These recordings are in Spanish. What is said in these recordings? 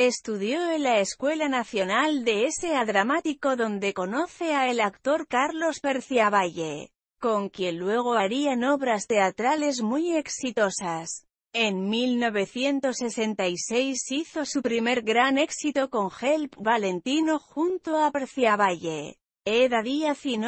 Estudió en la Escuela Nacional de Ese Dramático donde conoce a el actor Carlos Perciavalle, con quien luego harían obras teatrales muy exitosas. En 1966 hizo su primer gran éxito con Help Valentino junto a Perciavalle, Eda Díaz y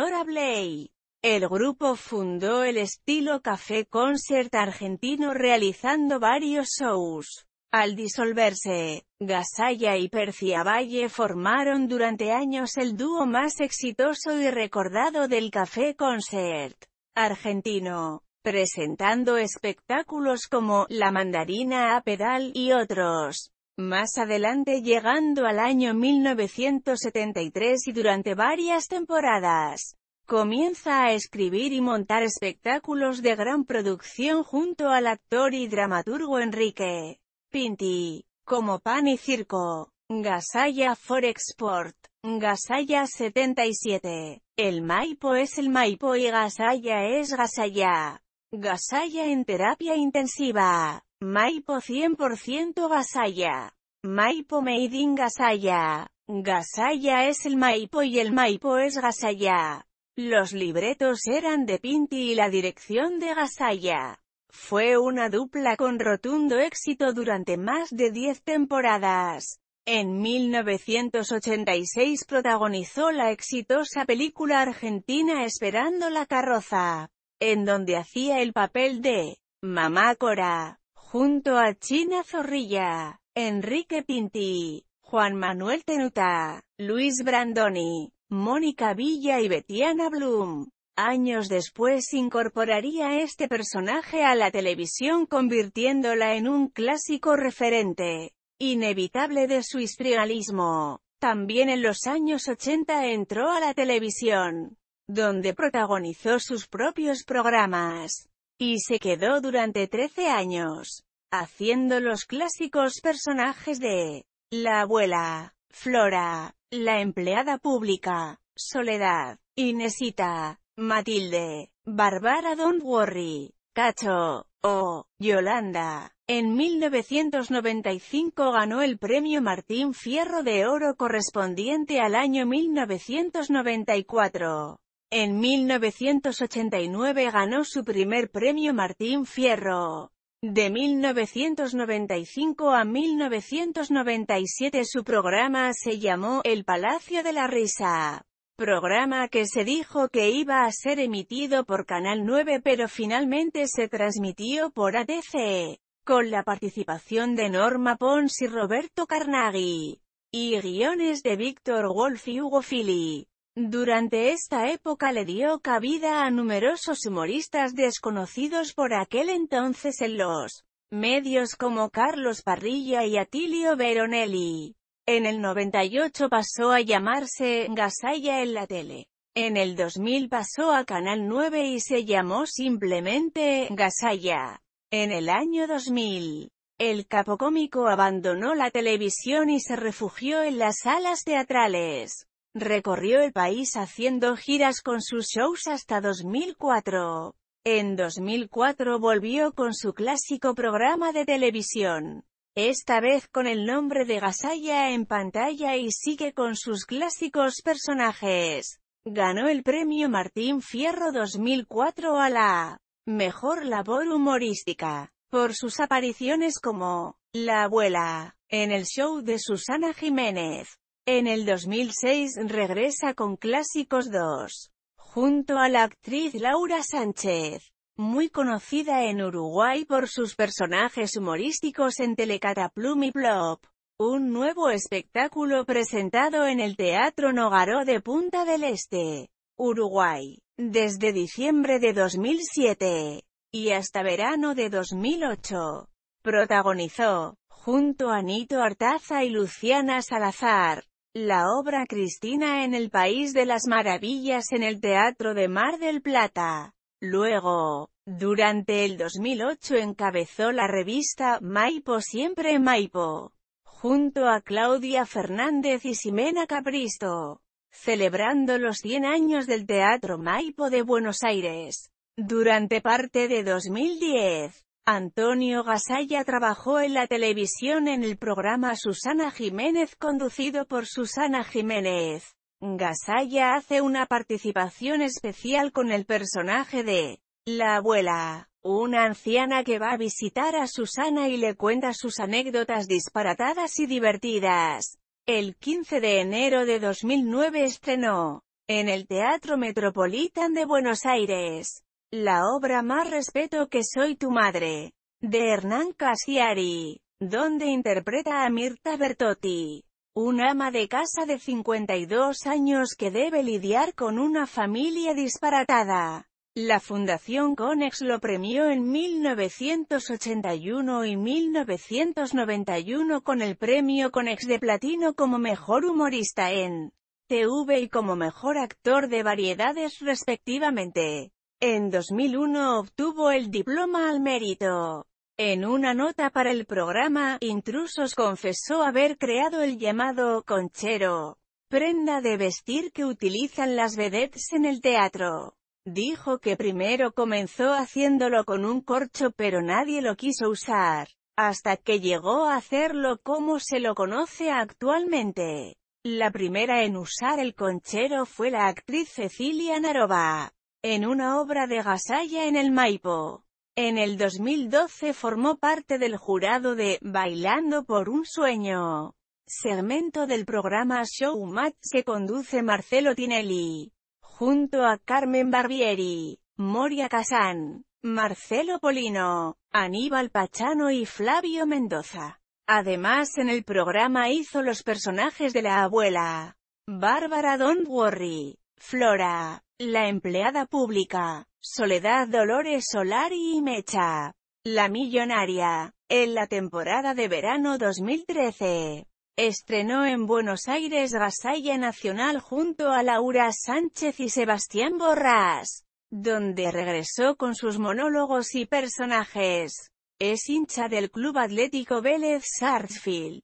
El grupo fundó el estilo Café Concert argentino realizando varios shows. Al disolverse, Gasalla y Percia formaron durante años el dúo más exitoso y recordado del Café Concert argentino, presentando espectáculos como La mandarina a pedal y otros. Más adelante llegando al año 1973 y durante varias temporadas, comienza a escribir y montar espectáculos de gran producción junto al actor y dramaturgo Enrique Pinti, como pan y circo. for Forexport, Gasaya 77. El Maipo es el Maipo y Gasaya es Gasaya, Gasaya en terapia intensiva. Maipo 100% Gasaya, Maipo Made in Gasaya, Gasaya es el Maipo y el Maipo es Gasaya, Los libretos eran de Pinti y la dirección de Gasaya. Fue una dupla con rotundo éxito durante más de 10 temporadas. En 1986 protagonizó la exitosa película argentina Esperando la carroza, en donde hacía el papel de Mamá Cora, junto a China Zorrilla, Enrique Pinti, Juan Manuel Tenuta, Luis Brandoni, Mónica Villa y Betiana Bloom. Años después incorporaría este personaje a la televisión convirtiéndola en un clásico referente inevitable de su historialismo También en los años 80 entró a la televisión, donde protagonizó sus propios programas, y se quedó durante 13 años, haciendo los clásicos personajes de La abuela, Flora, la empleada pública, Soledad, Inesita, Matilde, Barbara Don't Worry, Cacho, o Yolanda. En 1995 ganó el premio Martín Fierro de Oro correspondiente al año 1994. En 1989 ganó su primer premio Martín Fierro. De 1995 a 1997 su programa se llamó El Palacio de la Risa programa que se dijo que iba a ser emitido por Canal 9 pero finalmente se transmitió por ATC, con la participación de Norma Pons y Roberto Carnaghi, y guiones de Víctor Wolf y Hugo Fili. Durante esta época le dio cabida a numerosos humoristas desconocidos por aquel entonces en los medios como Carlos Parrilla y Atilio Veronelli. En el 98 pasó a llamarse «Gasaya» en la tele. En el 2000 pasó a Canal 9 y se llamó simplemente «Gasaya». En el año 2000, el capocómico abandonó la televisión y se refugió en las salas teatrales. Recorrió el país haciendo giras con sus shows hasta 2004. En 2004 volvió con su clásico programa de televisión esta vez con el nombre de Gasalla en pantalla y sigue con sus clásicos personajes. Ganó el premio Martín Fierro 2004 a la mejor labor humorística, por sus apariciones como La abuela, en el show de Susana Jiménez. En el 2006 regresa con Clásicos 2, junto a la actriz Laura Sánchez muy conocida en Uruguay por sus personajes humorísticos en Telecataplum y Plop. Un nuevo espectáculo presentado en el Teatro Nogaró de Punta del Este, Uruguay, desde diciembre de 2007 y hasta verano de 2008. Protagonizó, junto a Nito Artaza y Luciana Salazar, la obra Cristina en el País de las Maravillas en el Teatro de Mar del Plata. Luego, durante el 2008 encabezó la revista Maipo Siempre Maipo, junto a Claudia Fernández y Ximena Capristo, celebrando los 100 años del Teatro Maipo de Buenos Aires. Durante parte de 2010, Antonio Gasalla trabajó en la televisión en el programa Susana Jiménez conducido por Susana Jiménez. Gasaya hace una participación especial con el personaje de la abuela, una anciana que va a visitar a Susana y le cuenta sus anécdotas disparatadas y divertidas. El 15 de enero de 2009 estrenó, en el Teatro Metropolitan de Buenos Aires, la obra Más respeto que soy tu madre, de Hernán Casiari, donde interpreta a Mirta Bertotti. Un ama de casa de 52 años que debe lidiar con una familia disparatada. La Fundación Conex lo premió en 1981 y 1991 con el premio Conex de Platino como mejor humorista en TV y como mejor actor de variedades respectivamente. En 2001 obtuvo el diploma al mérito. En una nota para el programa, Intrusos confesó haber creado el llamado «conchero», prenda de vestir que utilizan las vedettes en el teatro. Dijo que primero comenzó haciéndolo con un corcho pero nadie lo quiso usar, hasta que llegó a hacerlo como se lo conoce actualmente. La primera en usar el conchero fue la actriz Cecilia Narova, en una obra de Gasalla en el Maipo. En el 2012 formó parte del jurado de «Bailando por un sueño», segmento del programa Showmatch que conduce Marcelo Tinelli, junto a Carmen Barbieri, Moria Casán, Marcelo Polino, Aníbal Pachano y Flavio Mendoza. Además en el programa hizo los personajes de la abuela, Bárbara Don't Worry, Flora, la empleada pública, Soledad Dolores Solari y Mecha. La Millonaria. En la temporada de verano 2013. Estrenó en Buenos Aires Gasalla Nacional junto a Laura Sánchez y Sebastián Borras, donde regresó con sus monólogos y personajes. Es hincha del Club Atlético Vélez Sarsfield.